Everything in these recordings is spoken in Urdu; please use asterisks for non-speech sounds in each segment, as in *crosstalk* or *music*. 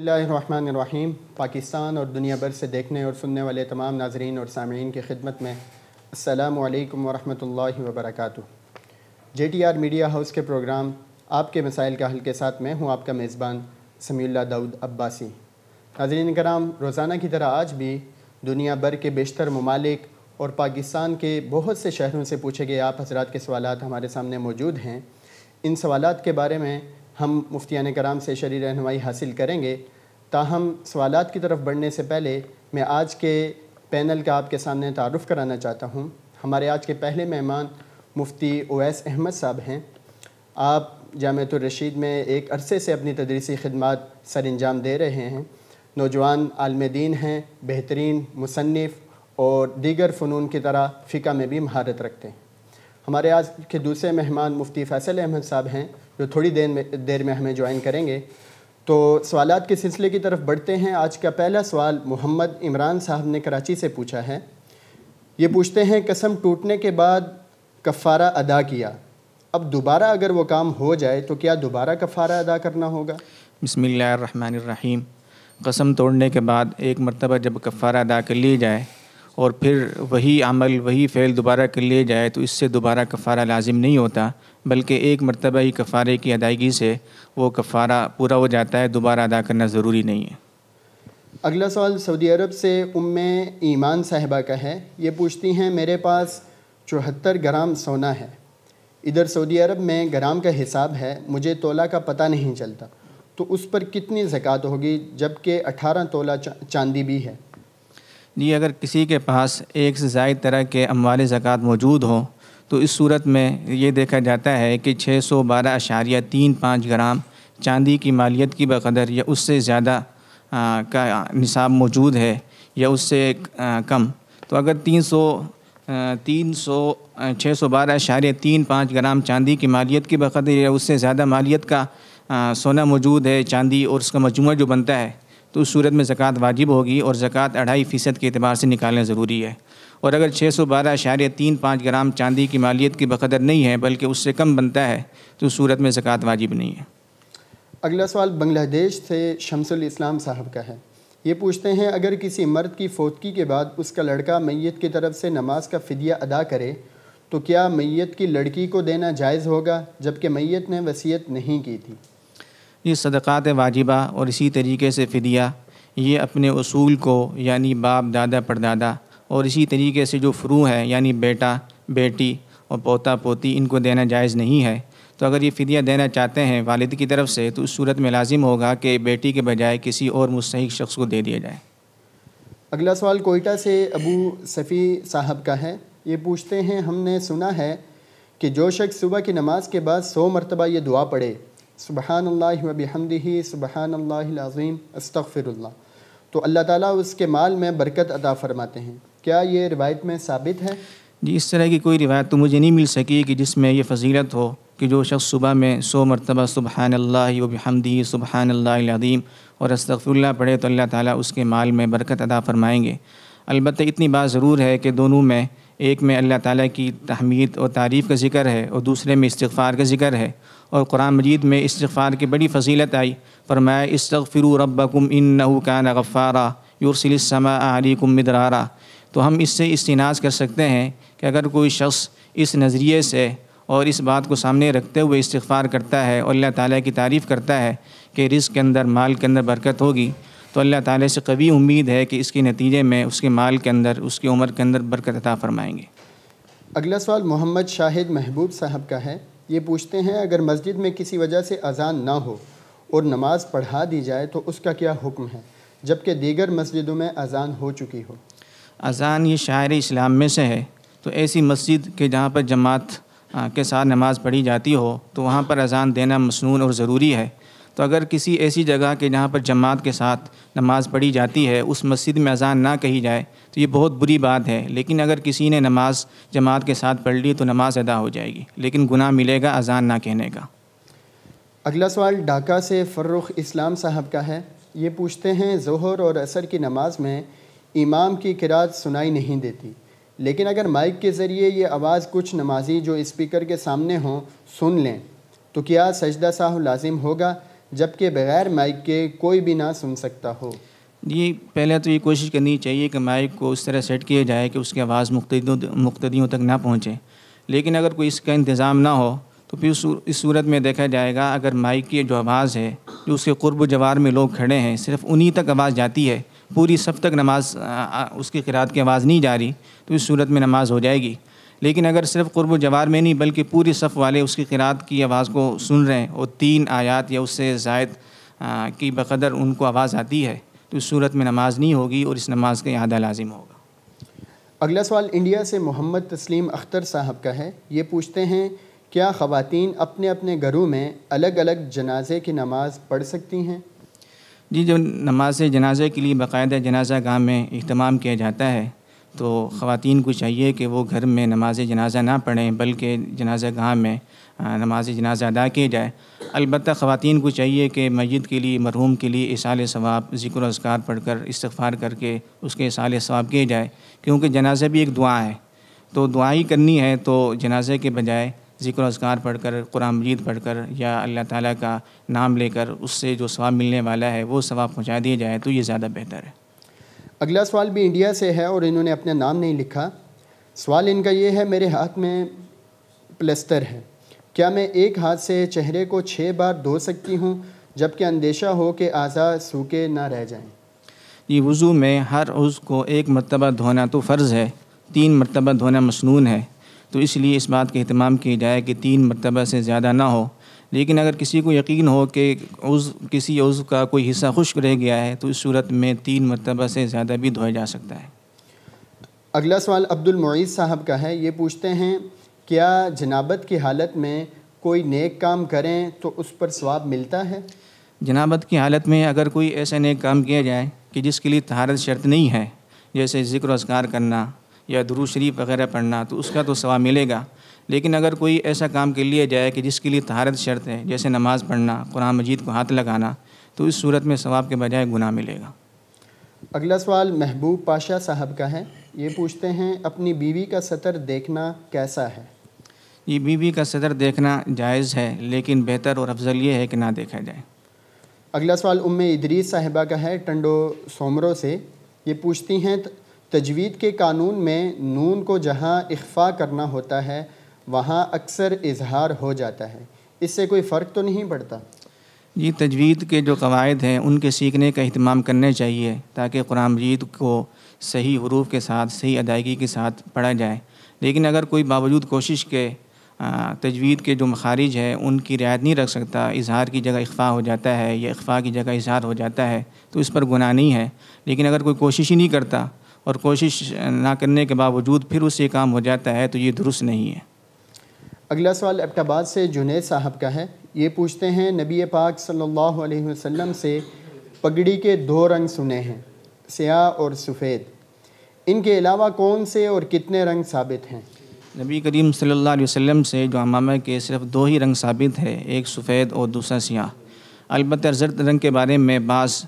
اللہ الرحمن الرحیم پاکستان اور دنیا بھر سے دیکھنے اور سننے والے تمام ناظرین اور سامعین کی خدمت میں السلام علیکم ورحمۃ اللہ وبرکاتہ J T R media house کے پروگرام آپ کے مسائل کا حل کے ساتھ میں ہوں آپ کا میزبان سمیع اللہ داؤد عباسی ناظرین کرام روزانہ کی طرح آج بھی دنیا بھر کے بیشتر ممالک اور پاکستان کے بہت سے شہروں سے پوچھے گئے آپ حضرات کے سوالات ہمارے سامنے موجود ہیں ان سوالات کے بارے میں ہم مفتیان کرام سے شرع رہنمائی حاصل کریں گے تاہم سوالات کی طرف بڑھنے سے پہلے میں آج کے پینل کا آپ کے سامنے تعارف کرانا چاہتا ہوں ہمارے آج کے پہلے مہمان مفتی اویس احمد صاحب ہیں آپ جامعۃ الرشید میں ایک عرصے سے اپنی تدریسی خدمات سر انجام دے رہے ہیں نوجوان عالم دین ہیں بہترین مصنف اور دیگر فنون کی طرح فقہ میں بھی مہارت رکھتے ہیں ہمارے آج کے دوسرے مہمان مفتی فیصل احمد صاحب ہیں جو تھوڑی دیر میں دیر میں ہمیں جوائن کریں گے تو سوالات کے سلسلے کی طرف بڑھتے ہیں آج کا پہلا سوال محمد عمران صاحب نے کراچی سے پوچھا ہے یہ پوچھتے ہیں قسم ٹوٹنے کے بعد کفارہ ادا کیا اب دوبارہ اگر وہ کام ہو جائے تو کیا دوبارہ کفارہ ادا کرنا ہوگا بسم اللہ الرحمن الرحیم قسم توڑنے کے بعد ایک مرتبہ جب کفارہ ادا کر لی جائے اور پھر وہی عمل وہی فعل دوبارہ کر لیا جائے تو اس سے دوبارہ کفارہ لازم نہیں ہوتا بلکہ ایک مرتبہ ہی کفارے کی ادائیگی سے وہ کفارہ پورا ہو جاتا ہے دوبارہ ادا کرنا ضروری نہیں ہے اگلا سوال سعودی عرب سے ام ایمان صاحبہ کا ہے یہ پوچھتی ہیں میرے پاس چوہتر گرام سونا ہے ادھر سعودی عرب میں گرام کا حساب ہے مجھے تولہ کا پتہ نہیں چلتا تو اس پر کتنی زکوٰۃ ہوگی جب کہ اٹھارہ تولہ چاندی بھی ہے جی اگر کسی کے پاس ایک سے زائد طرح کے اموال زکوٰۃ موجود ہوں تو اس صورت میں یہ دیکھا جاتا ہے کہ چھ سو بارہ اشاریہ تین پانچ گرام چاندی کی مالیت کی بقدر یا اس سے زیادہ کا نصاب موجود ہے یا اس سے کم تو اگر تین سو تین سو چھ سو بارہ اشاریہ تین پانچ گرام چاندی کی مالیت کی بقدر یا اس سے زیادہ مالیت کا سونا موجود ہے چاندی اور اس کا مجموعہ جو بنتا ہے تو اس صورت میں زکوٰۃ واجب ہوگی اور زکوٰۃ اڑھائی فیصد کے اعتبار سے نکالنا ضروری ہے اور اگر چھ سو بارہ اشاریہ تین پانچ گرام چاندی کی مالیت کی بقدر نہیں ہے بلکہ اس سے کم بنتا ہے تو اس صورت میں زکوٰۃ واجب نہیں ہے اگلا سوال بنگلہ دیش سے شمس الاسلام صاحب کا ہے یہ پوچھتے ہیں اگر کسی مرد کی فوتگی کے بعد اس کا لڑکا میت کی طرف سے نماز کا فدیہ ادا کرے تو کیا میت کی لڑکی کو دینا جائز ہوگا جبکہ میت نے وصیت نہیں کی تھی یہ صدقات واجبہ اور اسی طریقے سے فدیہ یہ اپنے اصول کو یعنی باپ دادا پردادا اور اسی طریقے سے جو فرو ہے یعنی بیٹا بیٹی اور پوتا پوتی ان کو دینا جائز نہیں ہے تو اگر یہ فدیہ دینا چاہتے ہیں والد کی طرف سے تو اس صورت میں لازم ہوگا کہ بیٹی کے بجائے کسی اور مستحق شخص کو دے دیا جائے اگلا سوال کوئٹہ سے ابو صفی صاحب کا ہے یہ پوچھتے ہیں ہم نے سنا ہے کہ جو شخص صبح کی نماز کے بعد سو مرتبہ یہ دعا پڑے سبحان اللہ بحمدہ سبحان اللہ العظیم استغفر اللہ تو اللہ تعالیٰ اس کے مال میں برکت ادا فرماتے ہیں کیا یہ روایت میں ثابت ہے جی اس طرح کی کوئی روایت تو مجھے نہیں مل سکی کہ جس میں یہ فضیلت ہو کہ جو شخص صبح میں سو مرتبہ سبحان اللہ وبحمدی سبحان اللہ العظیم اور استغفر اللہ پڑھے تو اللہ تعالیٰ اس کے مال میں برکت ادا فرمائیں گے البتہ اتنی بات ضرور ہے کہ دونوں میں ایک میں اللہ تعالیٰ کی تحمید اور تعریف کا ذکر ہے اور دوسرے میں استغفار کا ذکر ہے اور قرآن مجید میں استغفار کی بڑی فضیلت آئی فرمایا استغفر ربکم انہو کان غفارا یورسی السماء علیکم مدرارا تو ہم اس سے استناز کر سکتے ہیں کہ اگر کوئی شخص اس نظریے سے اور اس بات کو سامنے رکھتے ہوئے استغفار کرتا ہے اور اللہ تعالیٰ کی تعریف کرتا ہے کہ رزق کے اندر مال کے اندر برکت ہوگی تو اللہ تعالیٰ سے قوی امید ہے کہ اس کے نتیجے میں اس کے مال کے اندر اس کی عمر کے اندر برکت عطا فرمائیں گے اگلا سوال محمد شاہد محبوب صاحب کا ہے یہ پوچھتے ہیں اگر مسجد میں کسی وجہ سے اذان نہ ہو اور نماز پڑھا دی جائے تو اس کا کیا حکم ہے جبکہ دیگر مسجدوں میں اذان ہو چکی ہو اذان یہ شاعر اسلام میں سے ہے تو ایسی مسجد کہ جہاں پر جماعت کے ساتھ نماز پڑھی جاتی ہو تو وہاں پر اذان دینا مصنون اور ضروری ہے تو اگر کسی ایسی جگہ کے جہاں پر جماعت کے ساتھ نماز پڑھی جاتی ہے اس مسجد میں اذان نہ کہی جائے تو یہ بہت بری بات ہے لیکن اگر کسی نے نماز جماعت کے ساتھ پڑھ لی تو نماز ادا ہو جائے گی لیکن گناہ ملے گا اذان نہ کہنے کا اگلا سوال ڈھاکہ سے فرخ اسلام صاحب کا ہے یہ پوچھتے ہیں ظہر اور عصر کی نماز میں امام کی کراچ سنائی نہیں دیتی لیکن اگر مائک کے ذریعے یہ آواز کچھ نمازی جو اسپیکر کے سامنے ہوں سن لیں تو کیا سجدہ صاحب لازم ہوگا جبکہ بغیر مائک کے کوئی بھی نہ سن سکتا ہو یہ پہلے تو یہ کوشش کرنی چاہیے کہ مائک کو اس طرح سیٹ کیا جائے کہ اس کی آواز مقتدیوں تک نہ پہنچے لیکن اگر کوئی اس کا انتظام نہ ہو تو پھر اس صورت میں دیکھا جائے گا اگر مائک کی جو آواز ہے جو اس کے قرب و جوار میں لوگ کھڑے ہیں صرف انہی تک آواز جاتی ہے پوری سب تک نماز اس کی قرآد کی آواز نہیں جا رہی تو اس صورت میں نماز ہو جائے گی لیکن اگر صرف قرب و جوار میں نہیں بلکہ پوری صف والے اس کی قرآت کی آواز کو سن رہے ہیں اور تین آیات یا اس سے زائد کی بقدر ان کو آواز آتی ہے تو اس صورت میں نماز نہیں ہوگی اور اس نماز کا اعادہ لازم ہوگا اگلا سوال انڈیا سے محمد تسلیم اختر صاحب کا ہے یہ پوچھتے ہیں کیا خواتین اپنے اپنے گھروں میں الگ الگ جنازے کی نماز پڑھ سکتی ہیں جی جو نماز جنازے کے لیے باقاعدہ جنازہ گاہ میں اہتمام کیا جاتا ہے تو خواتین کو چاہیے کہ وہ گھر میں نماز جنازہ نہ پڑھیں بلکہ جنازہ گاہ میں نماز جنازہ ادا کی جائے البتہ خواتین کو چاہیے کہ میت کے لیے مرحوم کے لیے اصال ثواب ذکر و اذکار پڑھ کر استغفار کر کے اس کے اصال ثواب کیے جائے کیونکہ جنازہ بھی ایک دعا ہے تو ہی کرنی ہے تو جنازے کے بجائے ذکر و اذکار پڑھ کر قرآن مجید پڑھ کر یا اللہ تعالیٰ کا نام لے کر اس سے جو ثواب ملنے والا ہے وہ ثواب پہنچا دیا جائے تو یہ زیادہ بہتر ہے اگلا سوال بھی انڈیا سے ہے اور انہوں نے اپنا نام نہیں لکھا سوال ان کا یہ ہے میرے ہاتھ میں پلستر ہے کیا میں ایک ہاتھ سے چہرے کو چھ بار دھو سکتی ہوں جبکہ اندیشہ ہو کہ اعضا سوکھے نہ رہ جائیں یہ جی، وضو میں ہر عزو کو ایک مرتبہ دھونا تو فرض ہے تین مرتبہ دھونا مسنون ہے تو اس لیے اس بات کا اہتمام کیا جائے کہ تین مرتبہ سے زیادہ نہ ہو لیکن اگر کسی کو یقین ہو کہ عضو کسی عضو کا کوئی حصہ خشک رہ گیا ہے تو اس صورت میں تین مرتبہ سے زیادہ بھی دھویا جا سکتا ہے اگلا سوال عبد المعید صاحب کا ہے یہ پوچھتے ہیں کیا جنابت کی حالت میں کوئی نیک کام کریں تو اس پر ثواب ملتا ہے جنابت کی حالت میں اگر کوئی ایسا نیک کام کیا جائے کہ جس کے لیے تہارت شرط نہیں ہے جیسے ذکر و اذکار کرنا یا دروشریف وغیرہ پڑھنا تو اس کا تو ثواب ملے گا لیکن اگر کوئی ایسا کام کے لیے جائے کہ جس کے لیے تہارت شرط ہے جیسے نماز پڑھنا قرآن مجید کو ہاتھ لگانا تو اس صورت میں ثواب کے بجائے گناہ ملے گا اگلا سوال محبوب پاشا صاحب کا ہے یہ پوچھتے ہیں اپنی بیوی کا سطر دیکھنا کیسا ہے یہ بیوی کا سطر دیکھنا جائز ہے لیکن بہتر اور افضل یہ ہے کہ نہ دیکھا جائے اگلا سوال ام ادری صاحبہ کا ہے ٹنڈو سومرو سے یہ پوچھتی ہیں تجوید کے قانون میں نون کو جہاں اخفا کرنا ہوتا ہے وہاں اکثر اظہار ہو جاتا ہے اس سے کوئی فرق تو نہیں پڑتا جی تجوید کے جو قواعد ہیں ان کے سیکھنے کا اہتمام کرنے چاہیے تاکہ قرآن مجید کو صحیح حروف کے ساتھ صحیح ادائیگی کے ساتھ پڑھا جائے لیکن اگر کوئی باوجود کوشش کے تجوید کے جو مخارج ہے ان کی رعایت نہیں رکھ سکتا اظہار کی جگہ اخفاء ہو جاتا ہے یا اخفاء کی جگہ اظہار ہو جاتا ہے تو اس پر گناہ نہیں ہے لیکن اگر کوئی کوشش ہی نہیں کرتا اور کوشش نہ کرنے کے باوجود پھر اس سے کام ہو جاتا ہے تو یہ درست نہیں ہے اگلا سوال ابتباد سے جنید صاحب کا ہے یہ پوچھتے ہیں نبی پاک صلی اللہ علیہ وسلم سے پگڑی کے دو رنگ سنے ہیں سیاہ اور سفید ان کے علاوہ کون سے اور کتنے رنگ ثابت ہیں نبی کریم صلی اللہ علیہ وسلم سے جو عمامہ کے صرف دو ہی رنگ ثابت ہے ایک سفید اور دوسرا سیاہ البتہ زرد رنگ کے بارے میں بعض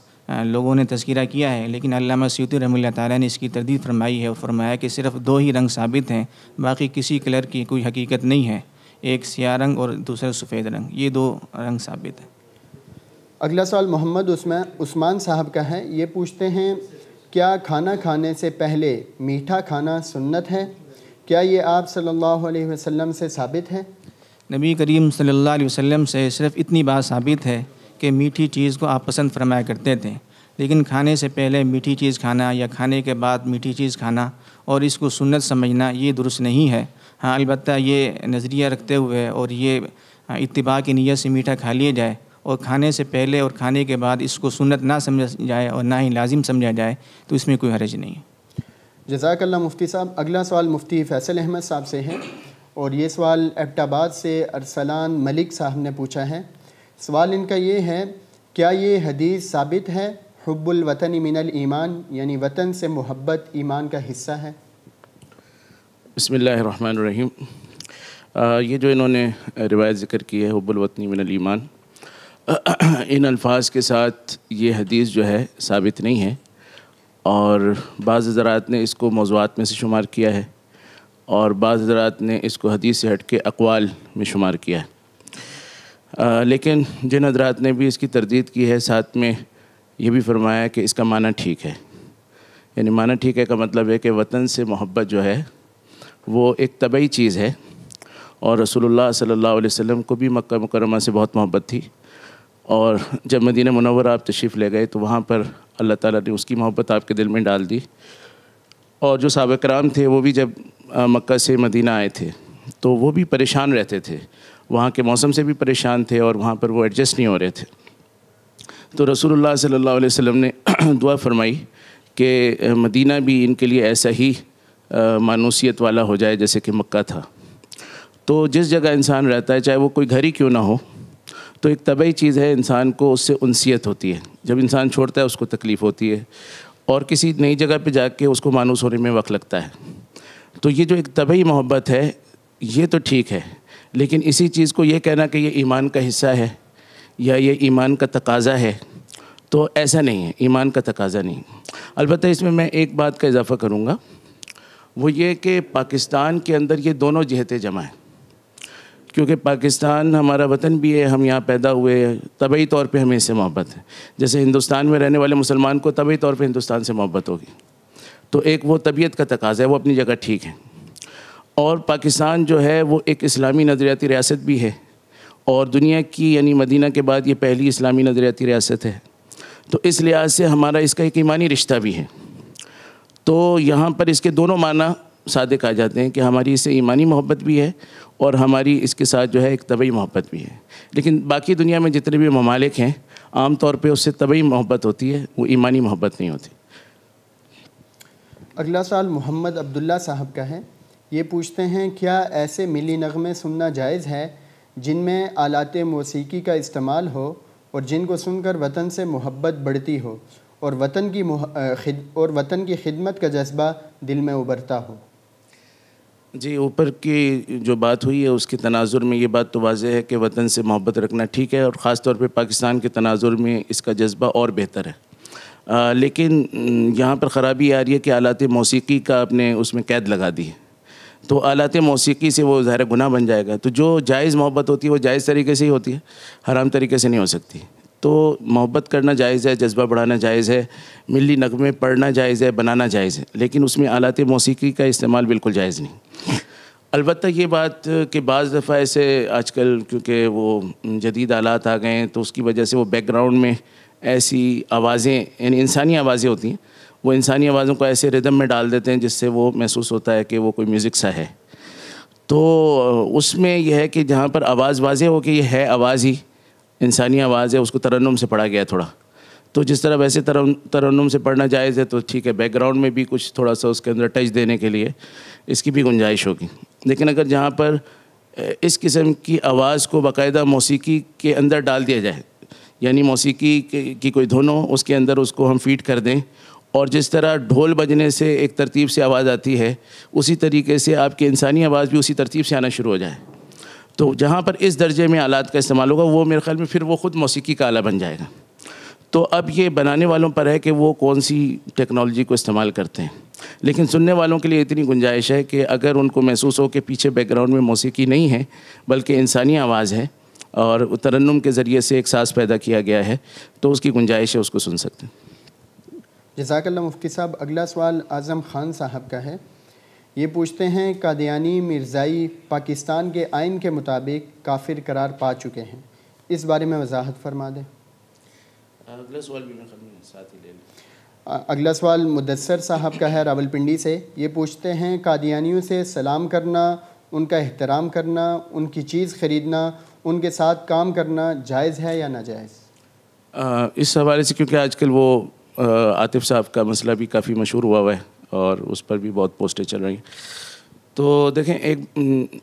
لوگوں نے تذکیرہ کیا ہے لیکن علامہ سیوتی رحمہ اللہ تعالیٰ نے اس کی تردید فرمائی ہے اور فرمایا کہ صرف دو ہی رنگ ثابت ہیں باقی کسی کلر کی کوئی حقیقت نہیں ہے ایک سیاہ رنگ اور دوسرا سفید رنگ یہ دو رنگ ثابت ہیں اگلا سوال محمد عثمان عثمان صاحب کا ہے یہ پوچھتے ہیں کیا کھانا کھانے سے پہلے میٹھا کھانا سنت ہے کیا یہ آپ صلی اللہ علیہ وسلم سے ثابت ہے نبی کریم صلی اللہ علیہ وسلم سے صرف اتنی بات ثابت ہے کہ میٹھی چیز کو آپ پسند فرمایا کرتے تھے لیکن کھانے سے پہلے میٹھی چیز کھانا یا کھانے کے بعد میٹھی چیز کھانا اور اس کو سنت سمجھنا یہ درست نہیں ہے ہاں البتہ یہ نظریہ رکھتے ہوئے اور یہ اتباع کی نیت سے میٹھا کھا لیا جائے اور کھانے سے پہلے اور کھانے کے بعد اس کو سنت نہ سمجھا جائے اور نہ ہی لازم سمجھا جائے تو اس میں کوئی حرج نہیں جزاک اللہ مفتی صاحب اگلا سوال مفتی فیصل احمد صاحب سے ہے اور یہ سوال ایبٹ آباد سے ارسلان ملک صاحب نے پوچھا ہے سوال ان کا یہ ہے کیا یہ حدیث ثابت ہے حب الوطن من الایمان یعنی وطن سے محبت ایمان کا حصہ ہے بسم اللہ الرحمن الرحیم یہ جو انہوں نے روایت ذکر کی ہے حب الوطنی من الایمان ان الفاظ کے ساتھ یہ حدیث جو ہے ثابت نہیں ہے اور بعض حضرات نے اس کو موضوعات میں سے شمار کیا ہے اور بعض حضرات نے اس کو حدیث سے ہٹ کے اقوال میں شمار کیا ہے لیکن جن حضرات نے بھی اس کی تردید کی ہے ساتھ میں یہ بھی فرمایا کہ اس کا معنی ٹھیک ہے یعنی معنی ٹھیک ہے کا مطلب ہے کہ وطن سے محبت جو ہے وہ ایک طبعی چیز ہے اور رسول اللہ صلی اللہ علیہ وسلم کو بھی مکہ مکرمہ سے بہت محبت تھی اور جب مدینہ منور آپ تشریف لے گئے تو وہاں پر اللہ تعالیٰ نے اس کی محبت آپ کے دل میں ڈال دی اور جو سابق کرام تھے وہ بھی جب مکہ سے مدینہ آئے تھے تو وہ بھی پریشان رہتے تھے وہاں کے موسم سے بھی پریشان تھے اور وہاں پر وہ ایڈجسٹ نہیں ہو رہے تھے تو رسول اللہ صلی اللہ علیہ وسلم نے *clears throat* دعا فرمائی کہ مدینہ بھی ان کے لیے ایسا ہی مانوسیت والا ہو جائے جیسے کہ مکہ تھا تو جس جگہ انسان رہتا ہے چاہے وہ کوئی گھر ہی کیوں نہ ہو تو ایک طبعی چیز ہے انسان کو اس سے انسیت ہوتی ہے جب انسان چھوڑتا ہے اس کو تکلیف ہوتی ہے اور کسی نئی جگہ پہ جا کے اس کو مانوس ہونے میں وقت لگتا ہے تو یہ جو ایک طبعی محبت ہے یہ تو ٹھیک ہے لیکن اسی چیز کو یہ کہنا کہ یہ ایمان کا حصہ ہے یا یہ ایمان کا تقاضہ ہے تو ایسا نہیں ہے ایمان کا تقاضہ نہیں البتہ اس میں میں ایک بات کا اضافہ کروں گا وہ یہ کہ پاکستان کے اندر یہ دونوں جہتیں جمع ہیں کیونکہ پاکستان ہمارا وطن بھی ہے ہم یہاں پیدا ہوئے طبعی طور پہ ہمیں اس سے محبت ہے جیسے ہندوستان میں رہنے والے مسلمان کو طبعی طور پہ ہندوستان سے محبت ہوگی تو ایک وہ طبیعت کا تقاضا ہے وہ اپنی جگہ ٹھیک ہے اور پاکستان جو ہے وہ ایک اسلامی نظریاتی ریاست بھی ہے اور دنیا کی یعنی مدینہ کے بعد یہ پہلی اسلامی نظریاتی ریاست ہے تو اس لحاظ سے ہمارا اس کا ایک ایمانی رشتہ بھی ہے تو یہاں پر اس کے دونوں معنی صادق آ جاتے ہیں کہ ہماری اس سے ایمانی محبت بھی ہے اور ہماری اس کے ساتھ جو ہے ایک طبعی محبت بھی ہے لیکن باقی دنیا میں جتنے بھی ممالک ہیں عام طور پہ اس سے طبعی محبت ہوتی ہے وہ ایمانی محبت نہیں ہوتی اگلا سال محمد عبداللہ صاحب کا ہے یہ پوچھتے ہیں کیا ایسے ملی نغمے سننا جائز ہے جن میں آلات موسیقی کا استعمال ہو اور جن کو سن کر وطن سے محبت بڑھتی ہو اور وطن کی اور وطن کی خدمت کا جذبہ دل میں ابھرتا ہو جی اوپر کی جو بات ہوئی ہے اس کے تناظر میں یہ بات تو واضح ہے کہ وطن سے محبت رکھنا ٹھیک ہے اور خاص طور پہ پاکستان کے تناظر میں اس کا جذبہ اور بہتر ہے لیکن یہاں پر خرابی آ رہی ہے کہ آلات موسیقی کا آپ نے اس میں قید لگا دی ہے تو آلات موسیقی سے وہ ظاہر گناہ بن جائے گا تو جو جائز محبت ہوتی ہے وہ جائز طریقے سے ہی ہوتی ہے حرام طریقے سے نہیں ہو سکتی تو محبت کرنا جائز ہے جذبہ بڑھانا جائز ہے ملی نغمے پڑھنا جائز ہے بنانا جائز ہے لیکن اس میں آلات موسیقی کا استعمال بالکل جائز نہیں البتہ یہ بات کہ بعض دفعہ ایسے آج کل کیونکہ وہ جدید آلات آ گئے ہیں تو اس کی وجہ سے وہ بیک گراؤنڈ میں ایسی آوازیں یعنی انسانی آوازیں ہوتی ہیں وہ انسانی آوازوں کو ایسے ردم میں ڈال دیتے ہیں جس سے وہ محسوس ہوتا ہے کہ وہ کوئی میوزک سا ہے تو اس میں یہ ہے کہ جہاں پر آواز واضح ہو کہ یہ ہے آواز ہی انسانی آواز ہے اس کو ترنم سے پڑھا گیا تھوڑا تو جس طرح ویسے ترنم سے پڑھنا جائز ہے تو ٹھیک ہے بیک گراؤنڈ میں بھی کچھ تھوڑا سا اس کے اندر ٹچ دینے کے لیے اس کی بھی گنجائش ہوگی لیکن اگر جہاں پر اس قسم کی آواز کو باقاعدہ موسیقی کے اندر ڈال دیا جائے یعنی موسیقی کی کوئی ہو اس کے اندر اس کو ہم فیڈ کر دیں اور جس طرح ڈھول بجنے سے ایک ترتیب سے آواز آتی ہے اسی طریقے سے آپ کی انسانی آواز بھی اسی ترتیب سے آنا شروع ہو جائے تو جہاں پر اس درجے میں آلات کا استعمال ہوگا وہ میرے خیال میں پھر وہ خود موسیقی کا آلہ بن جائے گا تو اب یہ بنانے والوں پر ہے کہ وہ کون سی ٹیکنالوجی کو استعمال کرتے ہیں لیکن سننے والوں کے لیے اتنی گنجائش ہے کہ اگر ان کو محسوس ہو کہ پیچھے بیک گراؤنڈ میں موسیقی نہیں ہے بلکہ انسانی آواز ہے اور ترنم کے ذریعے سے ایک ساز پیدا کیا گیا ہے تو اس کی گنجائش ہے اس کو سن سکتے ہیں جزاک اللہ مفتی صاحب اگلا سوال اعظم خان صاحب کا ہے یہ پوچھتے ہیں قادیانی مرزائی پاکستان کے آئین کے مطابق کافر قرار پا چکے ہیں اس بارے میں وضاحت فرما دیں اگلا سوال مدثر صاحب کا ہے راول پنڈی سے یہ پوچھتے ہیں قادیانیوں سے سلام کرنا ان کا احترام کرنا ان کی چیز خریدنا ان کے ساتھ کام کرنا جائز ہے یا ناجائز اس حوالے سے کیونکہ آج کل وہ عاطف صاحب کا مسئلہ بھی کافی مشہور ہوا ہوا ہے اور اس پر بھی بہت پوسٹیں چل رہی ہیں تو دیکھیں ایک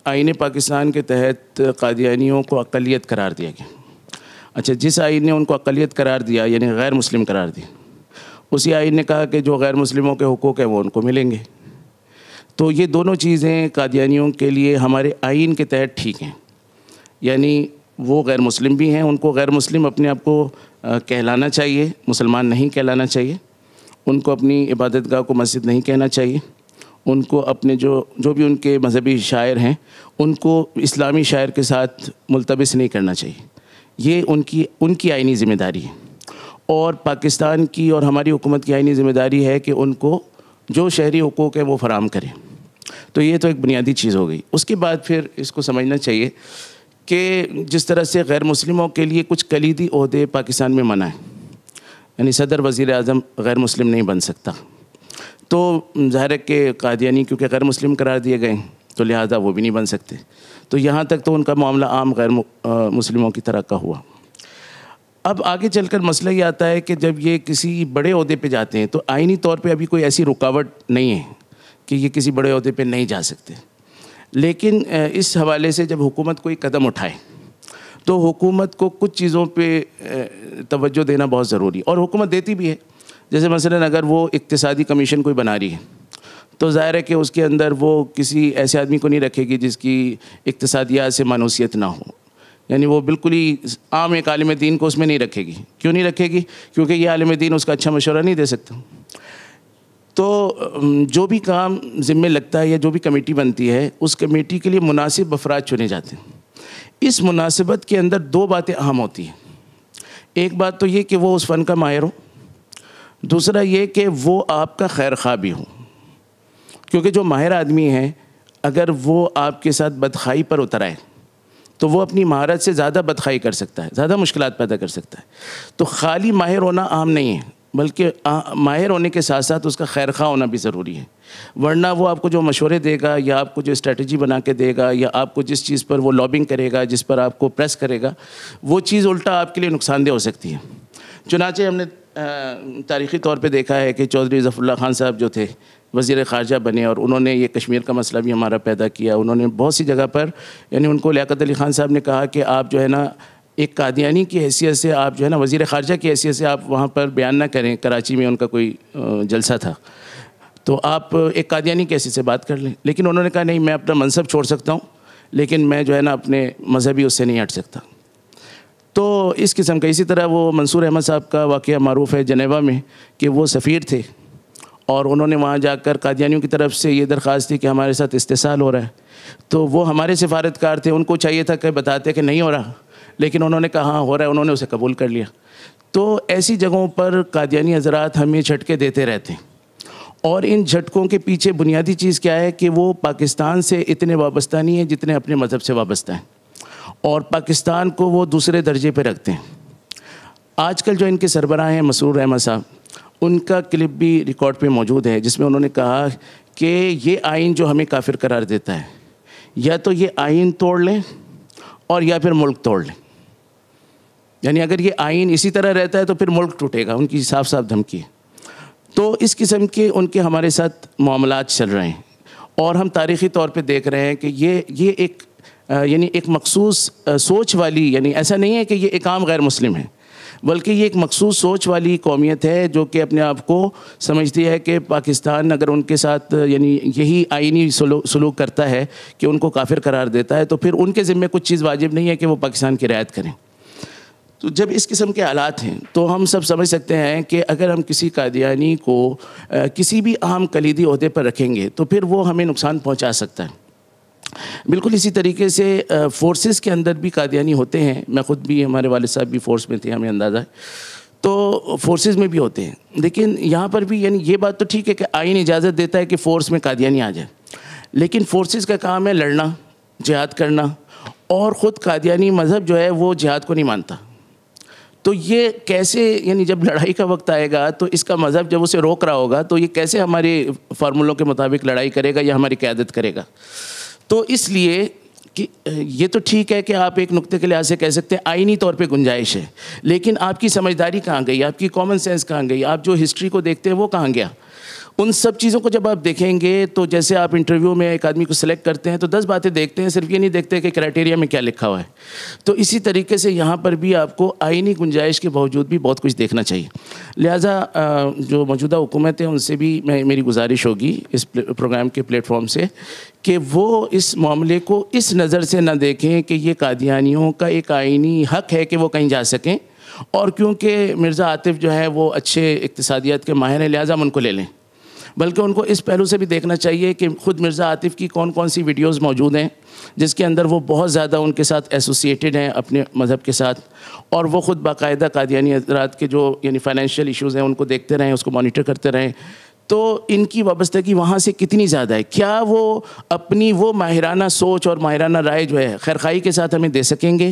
آئین پاکستان کے تحت قادیانیوں کو اقلیت قرار دیا گیا اچھا جس آئین نے ان کو اقلیت قرار دیا یعنی غیر مسلم قرار دی اسی آئین نے کہا کہ جو غیر مسلموں کے حقوق ہیں وہ ان کو ملیں گے تو یہ دونوں چیزیں قادیانیوں کے لیے ہمارے آئین کے تحت ٹھیک ہیں یعنی وہ غیر مسلم بھی ہیں ان کو غیر مسلم اپنے آپ کو کہلانا چاہیے مسلمان نہیں کہلانا چاہیے ان کو اپنی عبادت گاہ کو مسجد نہیں کہنا چاہیے ان کو اپنے جو جو بھی ان کے مذہبی شاعر ہیں ان کو اسلامی شاعر کے ساتھ ملتبس نہیں کرنا چاہیے یہ ان کی ان کی آئینی ذمہ داری ہے اور پاکستان کی اور ہماری حکومت کی آئینی ذمہ داری ہے کہ ان کو جو شہری حقوق ہے وہ فراہم کریں تو یہ تو ایک بنیادی چیز ہو گئی اس کے بعد پھر اس کو سمجھنا چاہیے کہ جس طرح سے غیر مسلموں کے لیے کچھ کلیدی عہدے پاکستان میں منائیں یعنی صدر وزیر اعظم غیر مسلم نہیں بن سکتا تو ظاہر ہے کہ قادیانی کیونکہ غیر مسلم قرار دیے گئے تو لہٰذا وہ بھی نہیں بن سکتے تو یہاں تک تو ان کا معاملہ عام غیر مسلموں کی طرح کا ہوا اب آگے چل کر مسئلہ یہ آتا ہے کہ جب یہ کسی بڑے عہدے پہ جاتے ہیں تو آئینی طور پہ ابھی کوئی ایسی رکاوٹ نہیں ہے کہ یہ کسی بڑے عہدے پہ نہیں جا سکتے لیکن اس حوالے سے جب حکومت کوئی قدم اٹھائے تو حکومت کو کچھ چیزوں پہ توجہ دینا بہت ضروری اور حکومت دیتی بھی ہے جیسے مثلا اگر وہ اقتصادی کمیشن کوئی بنا رہی ہے تو ظاہر ہے کہ اس کے اندر وہ کسی ایسے آدمی کو نہیں رکھے گی جس کی اقتصادیات سے مانوسیت نہ ہو یعنی وہ بالکل ہی عام ایک عالم دین کو اس میں نہیں رکھے گی کیوں نہیں رکھے گی کیونکہ یہ عالم دین اس کا اچھا مشورہ نہیں دے سکتا تو جو بھی کام ذمے لگتا ہے یا جو بھی کمیٹی بنتی ہے اس کمیٹی کے لیے مناسب افراد چنے جاتے ہیں اس مناسبت کے اندر دو باتیں اہم ہوتی ہیں ایک بات تو یہ کہ وہ اس فن کا ماہر ہوں دوسرا یہ کہ وہ آپ کا خیر خواہ بھی ہو کیونکہ جو ماہر آدمی ہیں اگر وہ آپ کے ساتھ بدخائی پر اتر آئے تو وہ اپنی مہارت سے زیادہ بدخائی کر سکتا ہے زیادہ مشکلات پیدا کر سکتا ہے تو خالی ماہر ہونا عام نہیں ہے بلکہ ماہر ہونے کے ساتھ ساتھ اس کا خیر خواہ ہونا بھی ضروری ہے ورنہ وہ آپ کو جو مشورے دے گا یا آپ کو جو اسٹریٹجی بنا کے دے گا یا آپ کو جس چیز پر وہ لابنگ کرے گا جس پر آپ کو پریس کرے گا وہ چیز الٹا آپ کے لیے نقصان دہ ہو سکتی ہے چنانچہ ہم نے تاریخی طور پہ دیکھا ہے کہ چودھری ظف اللہ خان صاحب جو تھے وزیر خارجہ بنے اور انہوں نے یہ کشمیر کا مسئلہ بھی ہمارا پیدا کیا انہوں نے بہت سی جگہ پر یعنی ان کو لیاقت علی خان صاحب نے کہا کہ آپ جو ہے نا ایک قادیانی کی حیثیت سے آپ جو ہے نا وزیر خارجہ کی حیثیت سے آپ وہاں پر بیان نہ کریں کراچی میں ان کا کوئی جلسہ تھا تو آپ ایک قادیانی کی حیثیت سے بات کر لیں لیکن انہوں نے کہا نہیں میں اپنا منصب چھوڑ سکتا ہوں لیکن میں جو ہے نا اپنے مذہبی اس سے نہیں ہٹ سکتا تو اس قسم کا اسی طرح وہ منصور احمد صاحب کا واقعہ معروف ہے جنیوا میں کہ وہ سفیر تھے اور انہوں نے وہاں جا کر قادیانیوں کی طرف سے یہ درخواست تھی کہ ہمارے ساتھ استحصال ہو رہا ہے تو وہ ہمارے سفارتکار تھے ان کو چاہیے تھا کہ بتاتے کہ نہیں ہو رہا لیکن انہوں نے کہا ہاں ہو رہا ہے انہوں نے اسے قبول کر لیا تو ایسی جگہوں پر قادیانی حضرات ہمیں جھٹکے دیتے رہتے ہیں اور ان جھٹکوں کے پیچھے بنیادی چیز کیا ہے کہ وہ پاکستان سے اتنے وابستہ نہیں ہیں جتنے اپنے مذہب سے وابستہ ہیں اور پاکستان کو وہ دوسرے درجے پہ رکھتے ہیں آج کل جو ان کے سربراہ ہیں مسرور رحمہ صاحب ان کا کلپ بھی ریکارڈ پہ موجود ہے جس میں انہوں نے کہا کہ یہ آئین جو ہمیں کافر قرار دیتا ہے یا تو یہ آئین توڑ لیں اور یا پھر ملک توڑ لیں یعنی اگر یہ آئین اسی طرح رہتا ہے تو پھر ملک ٹوٹے گا ان کی صاف صاف دھمکی ہے تو اس قسم کے ان کے ہمارے ساتھ معاملات چل رہے ہیں اور ہم تاریخی طور پہ دیکھ رہے ہیں کہ یہ یہ ایک یعنی ایک مخصوص سوچ والی یعنی ایسا نہیں ہے کہ یہ ایک عام غیر مسلم ہے بلکہ یہ ایک مخصوص سوچ والی قومیت ہے جو کہ اپنے آپ کو سمجھتی ہے کہ پاکستان اگر ان کے ساتھ یعنی یہی آئینی سلوک کرتا ہے کہ ان کو کافر قرار دیتا ہے تو پھر ان کے ذمے کچھ چیز واجب نہیں ہے کہ وہ پاکستان کی رعایت کریں تو جب اس قسم کے آلات ہیں تو ہم سب سمجھ سکتے ہیں کہ اگر ہم کسی قادیانی کو کسی بھی اہم کلیدی عہدے پر رکھیں گے تو پھر وہ ہمیں نقصان پہنچا سکتا ہے بالکل اسی طریقے سے فورسز کے اندر بھی قادیانی ہوتے ہیں میں خود بھی ہمارے والد صاحب بھی فورس میں تھے ہمیں اندازہ ہے تو فورسز میں بھی ہوتے ہیں لیکن یہاں پر بھی یعنی یہ بات تو ٹھیک ہے کہ آئین اجازت دیتا ہے کہ فورس میں قادیانی آ جائے لیکن فورسز کا کام ہے لڑنا جہاد کرنا اور خود قادیانی مذہب جو ہے وہ جہاد کو نہیں مانتا تو یہ کیسے یعنی جب لڑائی کا وقت آئے گا تو اس کا مذہب جب اسے روک رہا ہوگا تو یہ کیسے ہمارے فارمولوں کے مطابق لڑائی کرے گا یا ہماری قیادت کرے گا تو اس لیے کہ یہ تو ٹھیک ہے کہ آپ ایک نقطے کے لحاظ سے کہہ سکتے ہیں آئینی طور پہ گنجائش ہے لیکن آپ کی سمجھداری کہاں گئی آپ کی کامن سینس کہاں گئی آپ جو ہسٹری کو دیکھتے ہیں وہ کہاں گیا ان سب چیزوں کو جب آپ دیکھیں گے تو جیسے آپ انٹرویو میں ایک آدمی کو سلیکٹ کرتے ہیں تو دس باتیں دیکھتے ہیں صرف یہ نہیں دیکھتے کہ کرائٹیریا میں کیا لکھا ہوا ہے تو اسی طریقے سے یہاں پر بھی آپ کو آئینی گنجائش کے باوجود بھی بہت کچھ دیکھنا چاہیے لہٰذا جو موجودہ حکومت ہے ان سے بھی میں میری گزارش ہوگی اس پروگرام کے پلیٹفارم سے کہ وہ اس معاملے کو اس نظر سے نہ دیکھیں کہ یہ قادیانیوں کا ایک آئینی حق ہے کہ وہ کہیں جا سکیں اور کیونکہ مرزا عاطف جو ہے وہ اچھے اقتصادیات کے ماہر ہیں لہٰذا ہم ان کو لے لیں بلکہ ان کو اس پہلو سے بھی دیکھنا چاہیے کہ خود مرزا عاطف کی کون کون سی ویڈیوز موجود ہیں جس کے اندر وہ بہت زیادہ ان کے ساتھ ایسوسیٹیڈ ہیں اپنے مذہب کے ساتھ اور وہ خود باقاعدہ قادیانی حضرات کے جو یعنی فائنینشیل ایشوز ہیں ان کو دیکھتے رہیں اس کو مانیٹر کرتے رہیں تو ان کی وابستگی وہاں سے کتنی زیادہ ہے کیا وہ اپنی وہ ماہرانہ سوچ اور ماہرانہ رائے جو ہے خیرخائی کے ساتھ ہمیں دے سکیں گے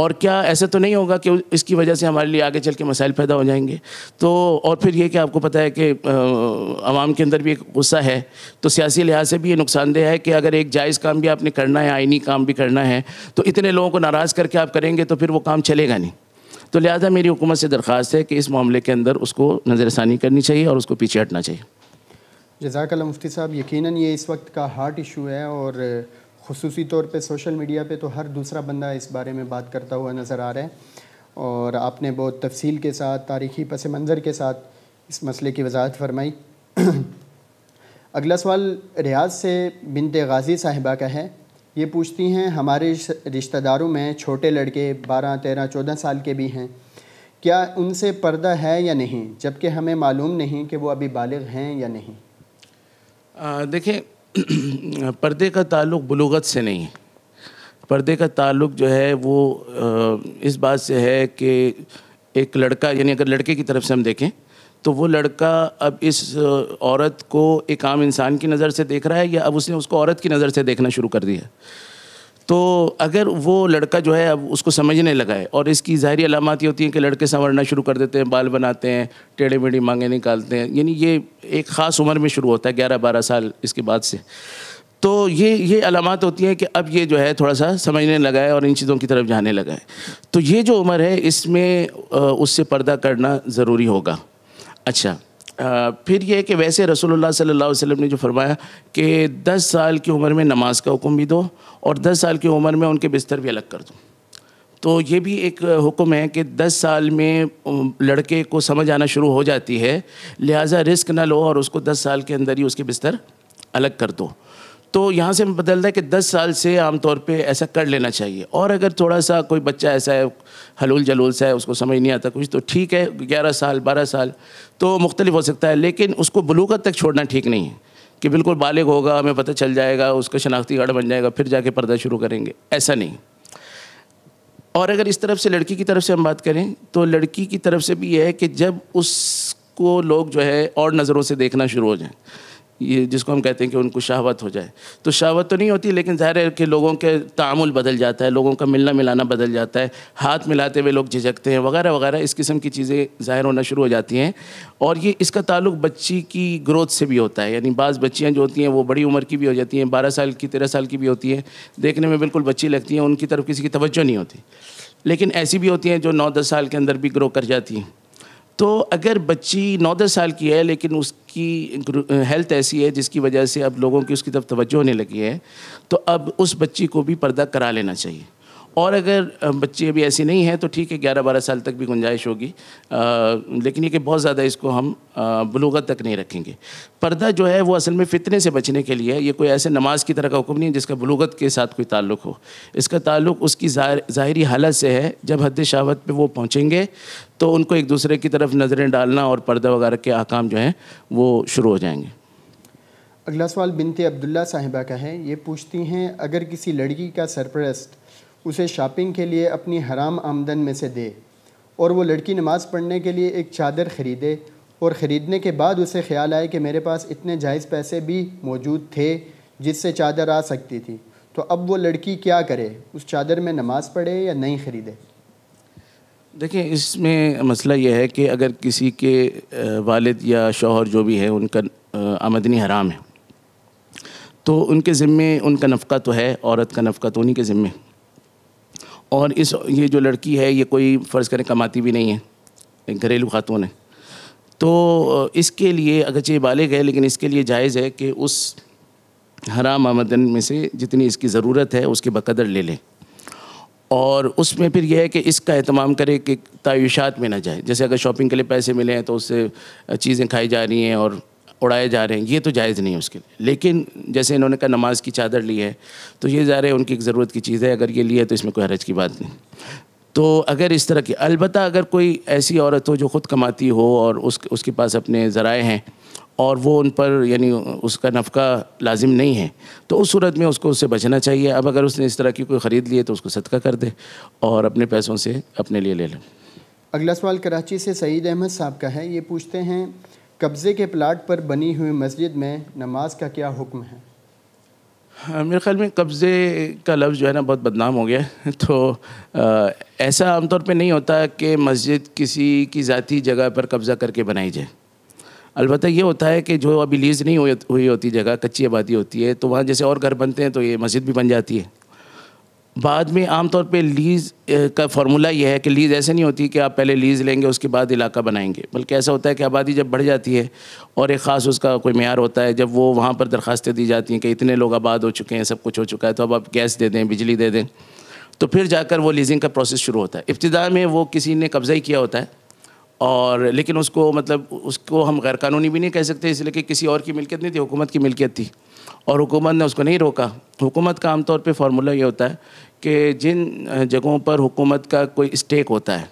اور کیا ایسا تو نہیں ہوگا کہ اس کی وجہ سے ہمارے لیے آگے چل کے مسائل پیدا ہو جائیں گے تو اور پھر یہ کہ آپ کو پتہ ہے کہ عوام کے اندر بھی ایک غصہ ہے تو سیاسی لحاظ سے بھی یہ نقصان دہ ہے کہ اگر ایک جائز کام بھی آپ نے کرنا ہے آئینی کام بھی کرنا ہے تو اتنے لوگوں کو ناراض کر کے آپ کریں گے تو پھر وہ کام چلے گا نہیں تو لہٰذا میری حکومت سے درخواست ہے کہ اس معاملے کے اندر اس کو نظر ثانی کرنی چاہیے اور اس کو پیچھے ہٹنا چاہیے جزاک اللہ مفتی صاحب یقیناً یہ اس وقت کا ہارٹ ایشو ہے اور خصوصی طور پہ سوشل میڈیا پہ تو ہر دوسرا بندہ اس بارے میں بات کرتا ہوا نظر آ رہا ہے اور آپ نے بہت تفصیل کے ساتھ تاریخی پس منظر کے ساتھ اس مسئلے کی وضاحت فرمائی *clears throat* اگلا سوال ریاض سے بنت غازی صاحبہ کا ہے یہ پوچھتی ہیں ہمارے رشتہ داروں میں چھوٹے لڑکے بارہ تیرہ چودہ سال کے بھی ہیں کیا ان سے پردہ ہے یا نہیں جبکہ ہمیں معلوم نہیں کہ وہ ابھی بالغ ہیں یا نہیں دیکھیں *clears throat* پردے کا تعلق بلوغت سے نہیں ہے پردے کا تعلق جو ہے وہ اس بات سے ہے کہ ایک لڑکا یعنی اگر لڑکے کی طرف سے ہم دیکھیں تو وہ لڑکا اب اس عورت کو ایک عام انسان کی نظر سے دیکھ رہا ہے یا اب اس نے اس کو عورت کی نظر سے دیکھنا شروع کر دیا تو اگر وہ لڑکا جو ہے اب اس کو سمجھنے لگا ہے اور اس کی ظاہری علامات یہ ہوتی ہیں کہ لڑکے سنورنا شروع کر دیتے ہیں بال بناتے ہیں ٹیڑھے میڑھی مانگے نکالتے ہیں یعنی یہ ایک خاص عمر میں شروع ہوتا ہے گیارہ بارہ سال اس کے بعد سے تو یہ یہ علامات ہوتی ہیں کہ اب یہ جو ہے تھوڑا سا سمجھنے لگا ہے اور ان چیزوں کی طرف جانے لگا ہے تو یہ جو عمر ہے اس میں اس سے پردہ کرنا ضروری ہوگا اچھا پھر یہ کہ ویسے رسول اللہ صلی اللہ علیہ وسلم نے جو فرمایا کہ دس سال کی عمر میں نماز کا حکم بھی دو اور دس سال کی عمر میں ان کے بستر بھی الگ کر دو تو یہ بھی ایک حکم ہے کہ دس سال میں لڑکے کو سمجھ آنا شروع ہو جاتی ہے لہٰذا رسک نہ لو اور اس کو دس سال کے اندر ہی اس کے بستر الگ کر دو تو یہاں سے بدلتا ہے کہ دس سال سے عام طور پہ ایسا کر لینا چاہیے اور اگر تھوڑا سا کوئی بچہ ایسا ہے حلول جلول سا ہے اس کو سمجھ نہیں آتا کچھ تو ٹھیک ہے گیارہ سال بارہ سال تو مختلف ہو سکتا ہے لیکن اس کو بلوغت تک چھوڑنا ٹھیک نہیں ہے کہ بالکل بالغ ہوگا ہمیں پتہ چل جائے گا اس کا شناختی کارڈ بن جائے گا پھر جا کے پردہ شروع کریں گے ایسا نہیں اور اگر اس طرف سے لڑکی کی طرف سے ہم بات کریں تو لڑکی کی طرف سے بھی یہ ہے کہ جب اس کو لوگ جو ہے اور نظروں سے دیکھنا شروع ہو جائیں یہ جس کو ہم کہتے ہیں کہ ان کو شہوت ہو جائے تو شہوت تو نہیں ہوتی لیکن ظاہر ہے کہ لوگوں کے تعامل بدل جاتا ہے لوگوں کا ملنا ملانا بدل جاتا ہے ہاتھ ملاتے ہوئے لوگ جھجھکتے ہیں وغیرہ وغیرہ اس قسم کی چیزیں ظاہر ہونا شروع ہو جاتی ہیں اور یہ اس کا تعلق بچی کی گروتھ سے بھی ہوتا ہے یعنی بعض بچیاں جو ہوتی ہیں وہ بڑی عمر کی بھی ہو جاتی ہیں بارہ سال کی تیرہ سال کی بھی ہوتی ہیں دیکھنے میں بالکل بچی لگتی ہیں ان کی طرف کسی کی توجہ نہیں ہوتی لیکن ایسی بھی ہوتی ہیں جو نو دس سال کے اندر بھی گرو کر جاتی ہیں تو اگر بچی نو دس سال کی ہے لیکن اس کی ہیلتھ ایسی ہے جس کی وجہ سے اب لوگوں کی اس کی طرف توجہ ہونے لگی ہے تو اب اس بچی کو بھی پردہ کرا لینا چاہیے اور اگر بچی ابھی ایسی نہیں ہے تو ٹھیک ہے گیارہ بارہ سال تک بھی گنجائش ہوگی لیکن یہ کہ بہت زیادہ اس کو ہم بلوغت تک نہیں رکھیں گے پردہ جو ہے وہ اصل میں فتنے سے بچنے کے لیے یہ کوئی ایسے نماز کی طرح کا حکم نہیں ہے جس کا بلوغت کے ساتھ کوئی تعلق ہو اس کا تعلق اس کی ظاہری حالت سے ہے جب حد شاوت پہ وہ پہنچیں گے تو ان کو ایک دوسرے کی طرف نظریں ڈالنا اور پردہ وغیرہ کے احکام جو ہیں وہ شروع ہو جائیں گے اگلا سوال بنتے عبداللہ صاحبہ کا ہے یہ پوچھتی ہیں اگر کسی لڑکی کا سرپرست اسے شاپنگ کے لیے اپنی حرام آمدن میں سے دے اور وہ لڑکی نماز پڑھنے کے لیے ایک چادر خریدے اور خریدنے کے بعد اسے خیال آئے کہ میرے پاس اتنے جائز پیسے بھی موجود تھے جس سے چادر آ سکتی تھی تو اب وہ لڑکی کیا کرے اس چادر میں نماز پڑھے یا نہیں خریدے دیکھیں اس میں مسئلہ یہ ہے کہ اگر کسی کے والد یا شوہر جو بھی ہے ان کا آمدنی حرام ہے تو ان کے ذمے ان کا نفقہ تو ہے عورت کا نفقہ تو انہی کے ذمے اور اس یہ جو لڑکی ہے یہ کوئی فرض کریں کماتی بھی نہیں ہے گھریلو خاتون ہے تو اس کے لیے اگرچہ بالغ بالے گئے لیکن اس کے لیے جائز ہے کہ اس حرام آمدن میں سے جتنی اس کی ضرورت ہے اس کے بقدر لے لے اور اس میں پھر یہ ہے کہ اس کا اہتمام کرے کہ تعیشات میں نہ جائے جیسے اگر شاپنگ کے لیے پیسے ملے ہیں تو اس سے چیزیں کھائی جا رہی ہیں اور اڑائے جا رہے ہیں یہ تو جائز نہیں ہے اس کے لیے لیکن جیسے انہوں نے کہا نماز کی چادر لی ہے تو یہ ظاہر ہے ان کی ایک ضرورت کی چیز ہے اگر یہ لی ہے تو اس میں کوئی حرج کی بات نہیں تو اگر اس طرح کی البتہ اگر کوئی ایسی عورت ہو جو خود کماتی ہو اور اس کے پاس اپنے ذرائع ہیں اور وہ ان پر یعنی اس کا نفقہ لازم نہیں ہے تو اس صورت میں اس کو اس سے بچنا چاہیے اب اگر اس نے اس طرح کی کوئی خرید لی ہے تو اس کو صدقہ کر دے اور اپنے پیسوں سے اپنے لیے لے لیں اگلا سوال کراچی سے سعید احمد صاحب کا ہے یہ پوچھتے ہیں قبضے کے پلاٹ پر بنی ہوئی مسجد میں نماز کا کیا حکم ہے میرے خیال میں قبضے کا لفظ جو ہے نا بہت بدنام ہو گیا *laughs* تو ایسا عام طور پہ نہیں ہوتا کہ مسجد کسی کی ذاتی جگہ پر قبضہ کر کے بنائی جائے البتہ یہ ہوتا ہے کہ جو ابھی لیز نہیں ہوئی ہوتی جگہ کچی آبادی ہوتی ہے تو وہاں جیسے اور گھر بنتے ہیں تو یہ مسجد بھی بن جاتی ہے بعد میں عام طور پہ لیز کا فارمولا یہ ہے کہ لیز ایسے نہیں ہوتی کہ آپ پہلے لیز لیں گے اس کے بعد علاقہ بنائیں گے بلکہ ایسا ہوتا ہے کہ آبادی جب بڑھ جاتی ہے اور ایک خاص اس کا کوئی معیار ہوتا ہے جب وہ وہاں پر درخواستیں دی جاتی ہیں کہ اتنے لوگ آباد ہو چکے ہیں سب کچھ ہو چکا ہے تو اب آپ گیس دے دیں بجلی دے دیں تو پھر جا کر وہ لیزنگ کا پروسیس شروع ہوتا ہے ابتدا میں وہ کسی نے قبضہ ہی کیا ہوتا ہے اور لیکن اس کو مطلب اس کو ہم غیر قانونی بھی نہیں کہہ سکتے اس لیے کہ کسی اور کی ملکیت نہیں تھی حکومت کی ملکیت تھی اور حکومت نے اس کو نہیں روکا حکومت کا عام طور پہ فارمولا یہ ہوتا ہے کہ جن جگہوں پر حکومت کا کوئی اسٹیک ہوتا ہے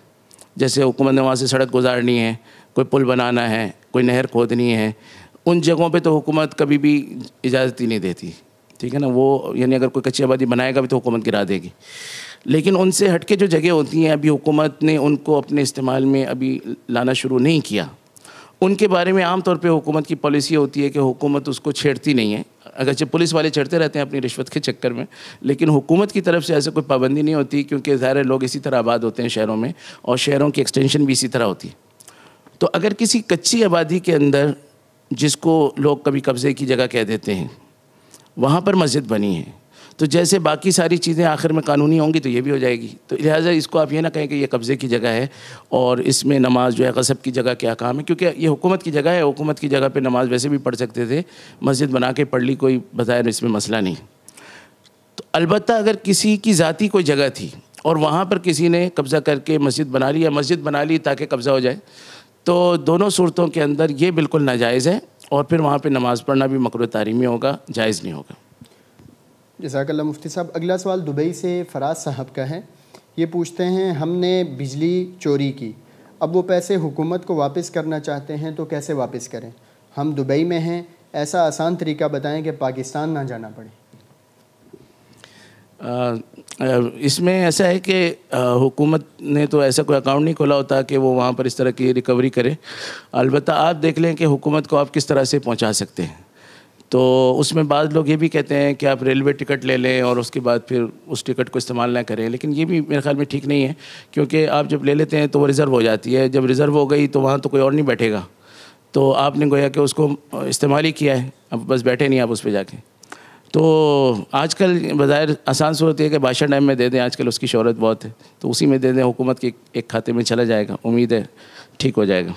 جیسے حکومت نے وہاں سے سڑک گزارنی ہے کوئی پل بنانا ہے کوئی نہر کھودنی ہے ان جگہوں پہ تو حکومت کبھی بھی اجازت ہی نہیں دیتی ٹھیک ہے نا وہ یعنی اگر کوئی کچی آبادی بنائے گا بھی تو حکومت گرا دے گی لیکن ان سے ہٹ کے جو جگہ ہوتی ہیں ابھی حکومت نے ان کو اپنے استعمال میں ابھی لانا شروع نہیں کیا ان کے بارے میں عام طور پہ حکومت کی پالیسی ہوتی ہے کہ حکومت اس کو چھیڑتی نہیں ہے اگرچہ پولیس والے چڑھتے رہتے ہیں اپنی رشوت کے چکر میں لیکن حکومت کی طرف سے ایسے کوئی پابندی نہیں ہوتی کیونکہ ظاہر ہے لوگ اسی طرح آباد ہوتے ہیں شہروں میں اور شہروں کی ایکسٹینشن بھی اسی طرح ہوتی ہے تو اگر کسی کچی آبادی کے اندر جس کو لوگ کبھی قبضے کی جگہ کہہ دیتے ہیں وہاں پر مسجد بنی ہے تو جیسے باقی ساری چیزیں آخر میں قانونی ہوں گی تو یہ بھی ہو جائے گی تو لہٰذا اس کو آپ یہ نہ کہیں کہ یہ قبضے کی جگہ ہے اور اس میں نماز جو ہے غصب کی جگہ کیا کام ہے کیونکہ یہ حکومت کی جگہ ہے حکومت کی جگہ پہ نماز ویسے بھی پڑھ سکتے تھے مسجد بنا کے پڑھ لی کوئی بظاہر اس میں مسئلہ نہیں تو البتہ اگر کسی کی ذاتی کوئی جگہ تھی اور وہاں پر کسی نے قبضہ کر کے مسجد بنا لی یا مسجد بنا لی تاکہ قبضہ ہو جائے تو دونوں صورتوں کے اندر یہ بالکل ناجائز ہے اور پھر وہاں پہ نماز پڑھنا بھی مکر و تعلیمی ہوگا جائز نہیں ہوگا جزاک اللہ مفتی صاحب اگلا سوال دبئی سے فراز صاحب کا ہے یہ پوچھتے ہیں ہم نے بجلی چوری کی اب وہ پیسے حکومت کو واپس کرنا چاہتے ہیں تو کیسے واپس کریں ہم دبئی میں ہیں ایسا آسان طریقہ بتائیں کہ پاکستان نہ جانا پڑے اس میں ایسا ہے کہ حکومت نے تو ایسا کوئی اکاؤنٹ نہیں کھولا ہوتا کہ وہ وہاں پر اس طرح کی ریکوری کرے البتہ آپ دیکھ لیں کہ حکومت کو آپ کس طرح سے پہنچا سکتے ہیں تو اس میں بعض لوگ یہ بھی کہتے ہیں کہ آپ ریلوے ٹکٹ لے لیں اور اس کے بعد پھر اس ٹکٹ کو استعمال نہ کریں لیکن یہ بھی میرے خیال میں ٹھیک نہیں ہے کیونکہ آپ جب لے لیتے ہیں تو وہ ریزرو ہو جاتی ہے جب ریزرو ہو گئی تو وہاں تو کوئی اور نہیں بیٹھے گا تو آپ نے گویا کہ اس کو استعمال ہی کیا ہے اب بس بیٹھے نہیں آپ اس پہ جا کے تو آج کل بظاہر آسان صورت یہ کہ بادشاہ ٹائم میں دے دیں آج کل اس کی شہرت بہت ہے تو اسی میں دے دیں حکومت کے ایک کھاتے میں چلا جائے گا امید ہے ٹھیک ہو جائے گا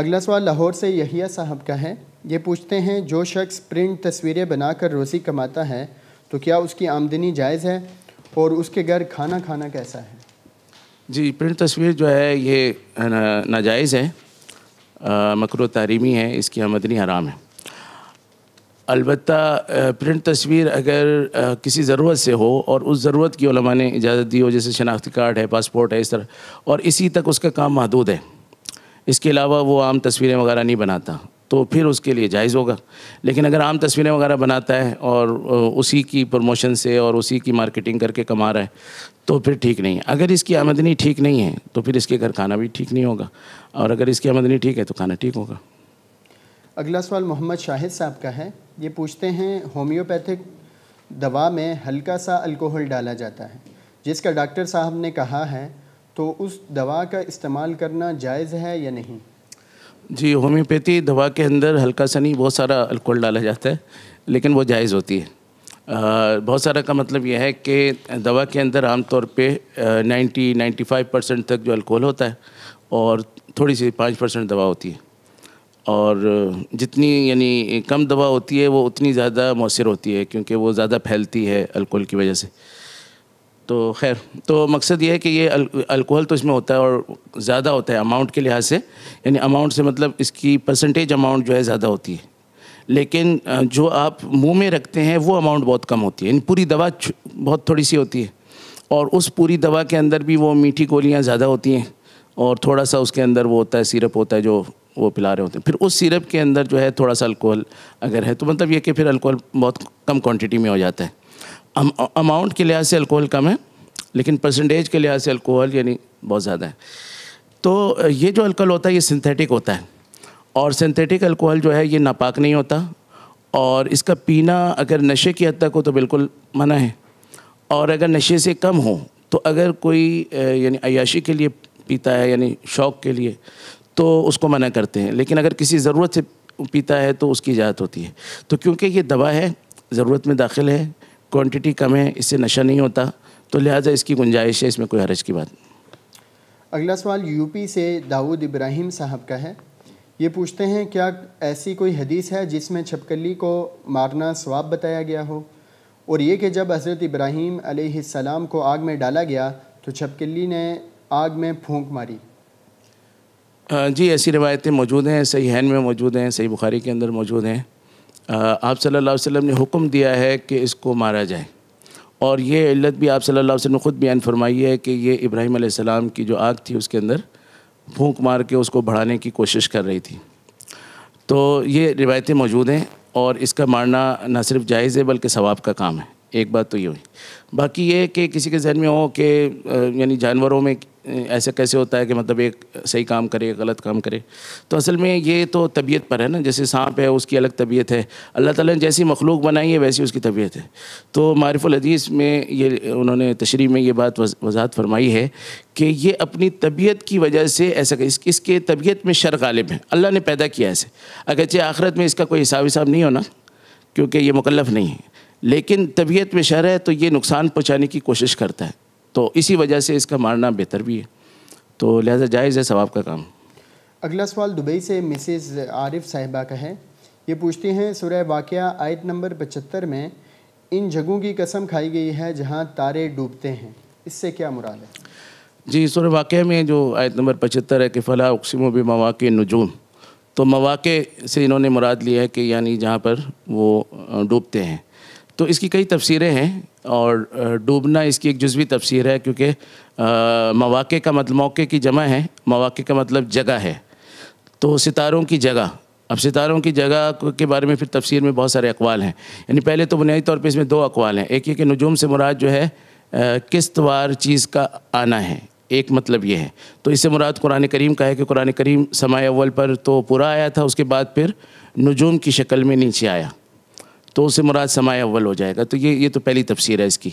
اگلا سوال لاہور سے یحییٰ صاحب کا ہے یہ پوچھتے ہیں جو شخص پرنٹ تصویریں بنا کر روزی کماتا ہے تو کیا اس کی آمدنی جائز ہے اور اس کے گھر کھانا کھانا کیسا ہے جی پرنٹ تصویر جو ہے یہ ناجائز ہے مکر و تعلیمی ہے اس کی آمدنی حرام ہے البتہ پرنٹ تصویر اگر کسی ضرورت سے ہو اور اس ضرورت کی علماء نے اجازت دی ہو جیسے شناختی کارڈ ہے پاسپورٹ ہے اس طرح اور اسی تک اس کا کام محدود ہے اس کے علاوہ وہ عام تصویریں وغیرہ نہیں بناتا تو پھر اس کے لیے جائز ہوگا لیکن اگر عام تصویریں وغیرہ بناتا ہے اور اسی کی پروموشن سے اور اسی کی مارکیٹنگ کر کے کما رہا ہے تو پھر ٹھیک نہیں ہے اگر اس کی آمدنی ٹھیک نہیں ہے تو پھر اس کے گھر کھانا بھی ٹھیک نہیں ہوگا اور اگر اس کی آمدنی ٹھیک ہے تو کھانا ٹھیک ہوگا اگلا سوال محمد شاہد صاحب کا ہے یہ پوچھتے ہیں ہومیوپیتھک دوا میں ہلکا سا الکوہل ڈالا جاتا ہے جس کا ڈاکٹر صاحب نے کہا ہے تو اس دوا کا استعمال کرنا جائز ہے یا نہیں جی ہومیوپیتھی دوا کے اندر ہلکا سنی بہت سارا الکول ڈالا جاتا ہے لیکن وہ جائز ہوتی ہے بہت سارا کا مطلب یہ ہے کہ دوا کے اندر عام طور پہ نائنٹی نائنٹی فائیو پرسینٹ تک جو الکول ہوتا ہے اور تھوڑی سی پانچ پرسینٹ دوا ہوتی ہے اور جتنی یعنی کم دوا ہوتی ہے وہ اتنی زیادہ مؤثر ہوتی ہے کیونکہ وہ زیادہ پھیلتی ہے الکول کی وجہ سے تو خیر تو مقصد یہ ہے کہ یہ الکوہل تو اس میں ہوتا ہے اور زیادہ ہوتا ہے اماؤنٹ کے لحاظ سے یعنی اماؤنٹ سے مطلب اس کی پرسنٹیج اماؤنٹ جو ہے زیادہ ہوتی ہے لیکن جو آپ منہ میں رکھتے ہیں وہ اماؤنٹ بہت کم ہوتی ہے یعنی پوری دوا بہت تھوڑی سی ہوتی ہے اور اس پوری دوا کے اندر بھی وہ میٹھی گولیاں زیادہ ہوتی ہیں اور تھوڑا سا اس کے اندر وہ ہوتا ہے سیرپ ہوتا ہے جو وہ پلا رہے ہوتے ہیں پھر اس سیرپ کے اندر جو ہے تھوڑا سا الکوہل اگر ہے تو مطلب یہ کہ پھر الکوہل بہت کم کوانٹٹی میں ہو جاتا ہے اماؤنٹ کے لحاظ سے الکوہل کم ہے لیکن پرسنٹیج کے لحاظ سے الکوہل یعنی بہت زیادہ ہے تو یہ جو الکل ہوتا ہے یہ سنتھیٹک ہوتا ہے اور سنتھیٹک الکوہل جو ہے یہ ناپاک نہیں ہوتا اور اس کا پینا اگر نشے کی حد تک ہو تو بالکل منع ہے اور اگر نشے سے کم ہو تو اگر کوئی یعنی عیاشی کے لیے پیتا ہے یعنی شوق کے لیے تو اس کو منع کرتے ہیں لیکن اگر کسی ضرورت سے پیتا ہے تو اس کی اجازت ہوتی ہے تو کیونکہ یہ دوا ہے ضرورت میں داخل ہے کوانٹٹی کم ہے اس سے نشہ نہیں ہوتا تو لہٰذا اس کی گنجائش ہے اس میں کوئی حرج کی بات نہیں اگلا سوال یو پی سے داؤد ابراہیم صاحب کا ہے یہ پوچھتے ہیں کیا ایسی کوئی حدیث ہے جس میں چھپکلی کو مارنا ثواب بتایا گیا ہو اور یہ کہ جب حضرت ابراہیم علیہ السلام کو آگ میں ڈالا گیا تو چھپکلی نے آگ میں پھونک ماری جی ایسی روایتیں موجود ہیں صحیح ہین میں موجود ہیں صحیح بخاری کے اندر موجود ہیں آپ صلی اللہ علیہ وسلم نے حکم دیا ہے کہ اس کو مارا جائے اور یہ علت بھی آپ صلی اللہ علیہ وسلم نے خود بیان فرمائی ہے کہ یہ ابراہیم علیہ السلام کی جو آگ تھی اس کے اندر پھونک مار کے اس کو بڑھانے کی کوشش کر رہی تھی تو یہ روایتیں موجود ہیں اور اس کا مارنا نہ صرف جائز ہے بلکہ ثواب کا کام ہے ایک بات تو یہ ہوئی باقی یہ کہ کسی کے ذہن میں ہو کہ یعنی جانوروں میں ایسا کیسے ہوتا ہے کہ مطلب ایک صحیح کام کرے غلط کام کرے تو اصل میں یہ تو طبیعت پر ہے نا جیسے سانپ ہے اس کی الگ طبیعت ہے اللہ تعالیٰ نے جیسی مخلوق بنائی ہے ویسی اس کی طبیعت ہے تو معرف الحدیث میں یہ انہوں نے تشریح میں یہ بات وضاحت فرمائی ہے کہ یہ اپنی طبیعت کی وجہ سے ایسا اس کے طبیعت میں شر غالب ہے اللہ نے پیدا کیا ایسے اگرچہ آخرت میں اس کا کوئی حساب حساب نہیں ہونا کیونکہ یہ مکلف نہیں ہے لیکن طبیعت میں شر ہے تو یہ نقصان پہنچانے کی کوشش کرتا ہے تو اسی وجہ سے اس کا مارنا بہتر بھی ہے تو لہٰذا جائز ہے ثواب کا کام اگلا سوال دبئی سے مسز عارف صاحبہ کا ہے یہ پوچھتی ہیں سورہ واقعہ آیت نمبر پچہتر میں ان جگہوں کی قسم کھائی گئی ہے جہاں تارے ڈوبتے ہیں اس سے کیا مراد ہے جی سورہ واقعہ میں جو آیت نمبر پچہتر ہے کہ فلاں اقسم و بھی مواقع نجوم تو مواقع سے انہوں نے مراد لیا ہے کہ یعنی جہاں پر وہ ڈوبتے ہیں تو اس کی کئی تفسیریں ہیں اور ڈوبنا اس کی ایک جزوی تفسیر ہے کیونکہ مواقع کا مطلب موقع کی جمع ہے مواقع کا مطلب جگہ ہے تو ستاروں کی جگہ اب ستاروں کی جگہ کے بارے میں پھر تفسیر میں بہت سارے اقوال ہیں یعنی پہلے تو بنیادی طور پہ اس میں دو اقوال ہیں ایک یہ کہ نجوم سے مراد جو ہے قسط وار چیز کا آنا ہے ایک مطلب یہ ہے تو اس سے مراد قرآن کریم کا ہے کہ قرآن کریم سماع اول پر تو پورا آیا تھا اس کے بعد پھر نجوم کی شکل میں نیچے آیا تو اس سے مراد سمایہ اول ہو جائے گا تو یہ یہ تو پہلی تفسیر ہے اس کی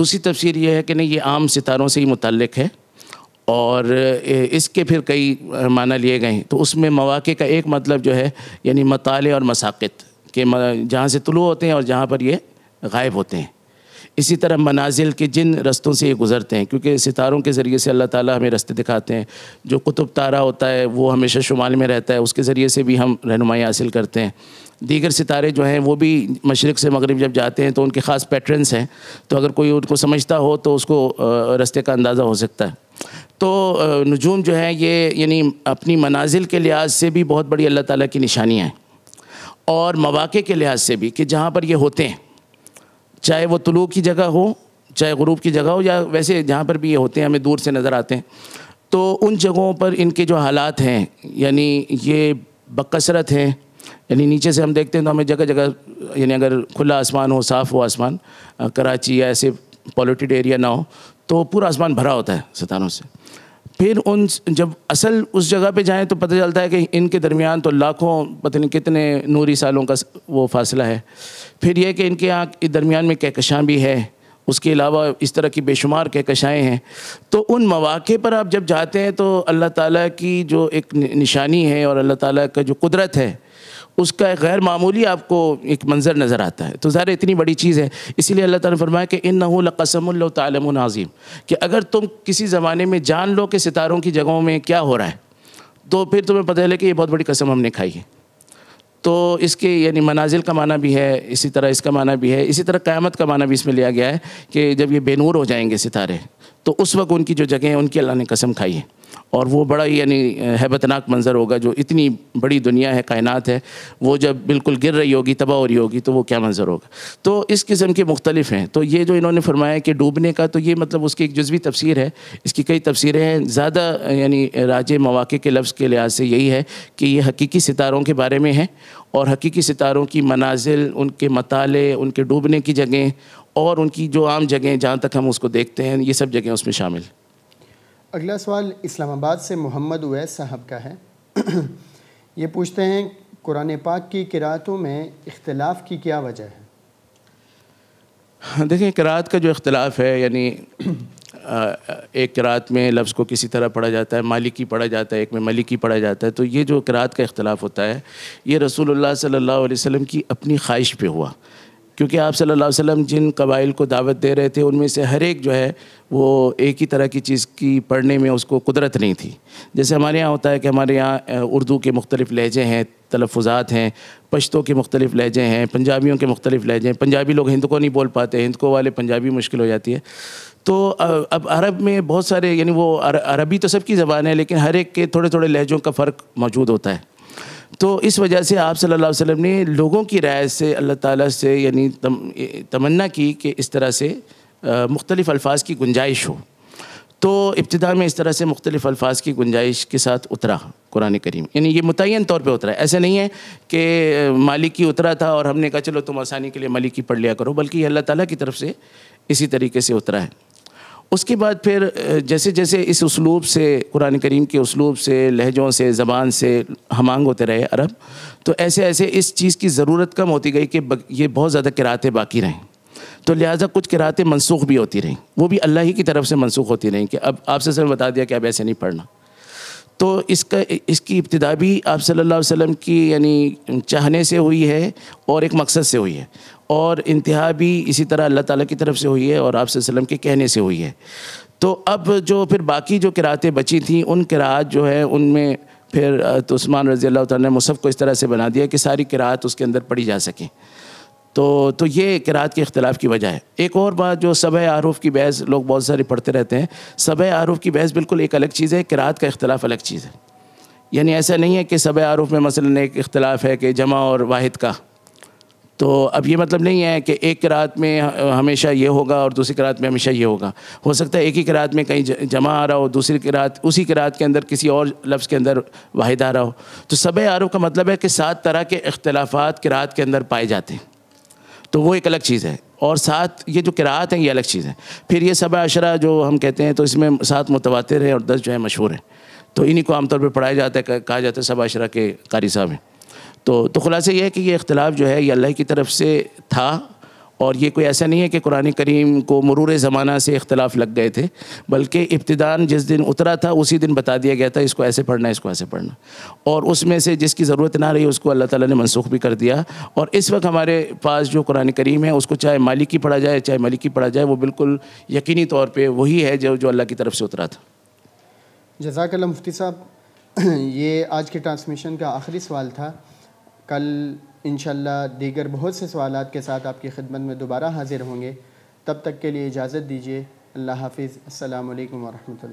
دوسری تفسیر یہ ہے کہ نہیں یہ عام ستاروں سے ہی متعلق ہے اور اس کے پھر کئی معنی لیے گئے تو اس میں مواقع کا ایک مطلب جو ہے یعنی مطالعے اور مساقت کہ جہاں سے طلوع ہوتے ہیں اور جہاں پر یہ غائب ہوتے ہیں اسی طرح منازل کے جن رستوں سے یہ گزرتے ہیں کیونکہ ستاروں کے ذریعے سے اللہ تعالیٰ ہمیں رستے دکھاتے ہیں جو قطب تارہ ہوتا ہے وہ ہمیشہ شمال میں رہتا ہے اس کے ذریعے سے بھی ہم رہنمائی حاصل کرتے ہیں دیگر ستارے جو ہیں وہ بھی مشرق سے مغرب جب جاتے ہیں تو ان کے خاص پیٹرنس ہیں تو اگر کوئی ان کو سمجھتا ہو تو اس کو رستے کا اندازہ ہو سکتا ہے تو نجوم جو ہیں یہ یعنی اپنی منازل کے لحاظ سے بھی بہت بڑی اللہ تعالیٰ کی نشانیاں ہیں اور مواقع کے لحاظ سے بھی کہ جہاں پر یہ ہوتے ہیں چاہے وہ طلوع کی جگہ ہو چاہے غروب کی جگہ ہو یا ویسے جہاں پر بھی یہ ہوتے ہیں ہمیں دور سے نظر آتے ہیں تو ان جگہوں پر ان کے جو حالات ہیں یعنی یہ بکثرت ہیں یعنی نیچے سے ہم دیکھتے ہیں تو ہمیں جگہ جگہ یعنی اگر کھلا آسمان ہو صاف ہو آسمان کراچی یا ایسے پالیوٹیڈ ایریا نہ ہو تو پورا آسمان بھرا ہوتا ہے ستاروں سے پھر ان جب اصل اس جگہ پہ جائیں تو پتہ چلتا ہے کہ ان کے درمیان تو لاکھوں پتہ نہیں کتنے نوری سالوں کا وہ فاصلہ ہے پھر یہ کہ ان کے یہاں درمیان میں کہکشاں بھی ہے اس کے علاوہ اس طرح کی بے شمار کہکشائیں ہیں تو ان مواقع پر آپ جب جاتے ہیں تو اللہ تعالیٰ کی جو ایک نشانی ہے اور اللہ تعالیٰ کا جو قدرت ہے اس کا ایک غیر معمولی آپ کو ایک منظر نظر آتا ہے تو ظاہر اتنی بڑی چیز ہے اسی لیے اللہ تعالیٰ نے فرمایا کہ ان نہ لقسم اللہ تعالم العظیم کہ اگر تم کسی زمانے میں جان لو کہ ستاروں کی جگہوں میں کیا ہو رہا ہے تو پھر تمہیں پتہ چلے کہ یہ بہت بڑی قسم ہم نے کھائی ہے تو اس کے یعنی منازل کا معنی بھی ہے اسی طرح اس کا معنی بھی ہے اسی طرح قیامت کا معنی بھی اس میں لیا گیا ہے کہ جب یہ بے نور ہو جائیں گے ستارے تو اس وقت ان کی جو جگہیں ہیں ان کی اللہ نے قسم کھائی ہے اور وہ بڑا یعنی ہیبت ناک منظر ہوگا جو اتنی بڑی دنیا ہے کائنات ہے وہ جب بالکل گر رہی ہوگی تباہ ہو رہی ہوگی تو وہ کیا منظر ہوگا تو اس قسم کے مختلف ہیں تو یہ جو انہوں نے فرمایا کہ ڈوبنے کا تو یہ مطلب اس کی ایک جزوی تفسیر ہے اس کی کئی تفسیریں ہیں زیادہ یعنی راج مواقع کے لفظ کے لحاظ سے یہی ہے کہ یہ حقیقی ستاروں کے بارے میں ہے اور حقیقی ستاروں کی منازل ان کے مطالعے ان کے ڈوبنے کی جگہیں اور ان کی جو عام جگہیں جہاں تک ہم اس کو دیکھتے ہیں یہ سب جگہیں اس میں شامل اگلا سوال اسلام آباد سے محمد اویس صاحب کا ہے *clears throat* یہ پوچھتے ہیں قرآن پاک کی قرآتوں میں اختلاف کی کیا وجہ ہے دیکھیں قرآت کا جو اختلاف ہے یعنی ایک قرآت میں لفظ کو کسی طرح پڑھا جاتا ہے مالک کی پڑھا جاتا ہے ایک میں ملک پڑھا جاتا ہے تو یہ جو قرآت کا اختلاف ہوتا ہے یہ رسول اللہ صلی اللہ علیہ وسلم کی اپنی خواہش پہ ہوا کیونکہ آپ صلی اللہ علیہ وسلم جن قبائل کو دعوت دے رہے تھے ان میں سے ہر ایک جو ہے وہ ایک ہی طرح کی چیز کی پڑھنے میں اس کو قدرت نہیں تھی جیسے ہمارے یہاں ہوتا ہے کہ ہمارے یہاں اردو کے مختلف لہجے ہیں تلفظات ہیں پشتوں کے مختلف لہجے ہیں پنجابیوں کے مختلف لہجے ہیں پنجابی لوگ ہند کو نہیں بول پاتے ہند کو والے پنجابی مشکل ہو جاتی ہے تو اب عرب میں بہت سارے یعنی وہ عربی تو سب کی زبان ہے لیکن ہر ایک کے تھوڑے تھوڑے لہجوں کا فرق موجود ہوتا ہے تو اس وجہ سے آپ صلی اللہ علیہ وسلم نے لوگوں کی رعایت سے اللہ تعالیٰ سے یعنی تمنا کی کہ اس طرح سے مختلف الفاظ کی گنجائش ہو تو ابتدا میں اس طرح سے مختلف الفاظ کی گنجائش کے ساتھ اترا قرآن کریم یعنی یہ متعین طور پہ اترا ہے ایسا نہیں ہے کہ مالک کی اترا تھا اور ہم نے کہا چلو تم آسانی کے لیے مالک کی پڑھ لیا کرو بلکہ یہ اللہ تعالیٰ کی طرف سے اسی طریقے سے اترا ہے اس کے بعد پھر جیسے جیسے اس اسلوب سے قرآن کریم کے اسلوب سے لہجوں سے زبان سے ہمانگ ہوتے رہے عرب تو ایسے ایسے اس چیز کی ضرورت کم ہوتی گئی کہ یہ بہت زیادہ کراطیں باقی رہیں تو لہٰذا کچھ کراطیں منسوخ بھی ہوتی رہیں وہ بھی اللہ ہی کی طرف سے منسوخ ہوتی رہیں کہ اب آپ سے سر بتا دیا کہ اب ایسے نہیں پڑھنا تو اس کا اس کی ابتدا بھی آپ صلی اللہ علیہ وسلم کی یعنی چاہنے سے ہوئی ہے اور ایک مقصد سے ہوئی ہے اور انتہا بھی اسی طرح اللہ تعالیٰ کی طرف سے ہوئی ہے اور آپ صلی اللہ علیہ وسلم کے کہنے سے ہوئی ہے تو اب جو پھر باقی جو کراطیں بچی تھیں ان کراعت جو ہے ان میں پھر عثمان رضی اللہ تعالیٰ نے مصحف کو اس طرح سے بنا دیا کہ ساری کراعت اس کے اندر پڑھی جا سکیں تو تو یہ کراعت کے اختلاف کی وجہ ہے ایک اور بات جو سب عروف کی بحث لوگ بہت سارے پڑھتے رہتے ہیں سبھ عروف کی بحث بالکل ایک الگ چیز ہے کراعت کا اختلاف الگ چیز ہے یعنی ایسا نہیں ہے کہ سب عروف میں مثلاً ایک اختلاف ہے کہ جمع اور واحد کا تو اب یہ مطلب نہیں ہے کہ ایک رات میں ہمیشہ یہ ہوگا اور دوسری رات میں ہمیشہ یہ ہوگا ہو سکتا ہے ایک ہی رات میں کہیں جمع آ رہا ہو دوسری رات اسی کراعت کے اندر کسی اور لفظ کے اندر واحد آ رہا ہو تو سب عارف کا مطلب ہے کہ سات طرح کے اختلافات کراعت کے اندر پائے جاتے ہیں تو وہ ایک الگ چیز ہے اور سات یہ جو کراعت ہیں یہ الگ چیز ہے پھر یہ سبع عشرہ جو ہم کہتے ہیں تو اس میں سات متواتر ہیں اور دس جو ہے مشہور ہیں تو انہیں کو عام طور پہ پڑھایا جاتا ہے کہا جاتا ہے سب عشرہ کے قاری صاحب ہیں تو تو خلاصہ یہ ہے کہ یہ اختلاف جو ہے یہ اللہ کی طرف سے تھا اور یہ کوئی ایسا نہیں ہے کہ قرآن کریم کو مرور زمانہ سے اختلاف لگ گئے تھے بلکہ ابتدان جس دن اترا تھا اسی دن بتا دیا گیا تھا اس کو ایسے پڑھنا اس کو ایسے پڑھنا اور اس میں سے جس کی ضرورت نہ رہی اس کو اللہ تعالیٰ نے منسوخ بھی کر دیا اور اس وقت ہمارے پاس جو قرآن کریم ہے اس کو چاہے مالک کی پڑھا جائے چاہے ملکی کی پڑھا جائے وہ بالکل یقینی طور پہ وہی ہے جو جو اللہ کی طرف سے اترا تھا جزاک اللہ مفتی صاحب یہ آج کے ٹرانسمیشن کا آخری سوال تھا کل انشاءاللہ دیگر بہت سے سوالات کے ساتھ آپ کی خدمت میں دوبارہ حاضر ہوں گے تب تک کے لیے اجازت دیجیے اللہ حافظ السلام علیکم ورحمۃ اللہ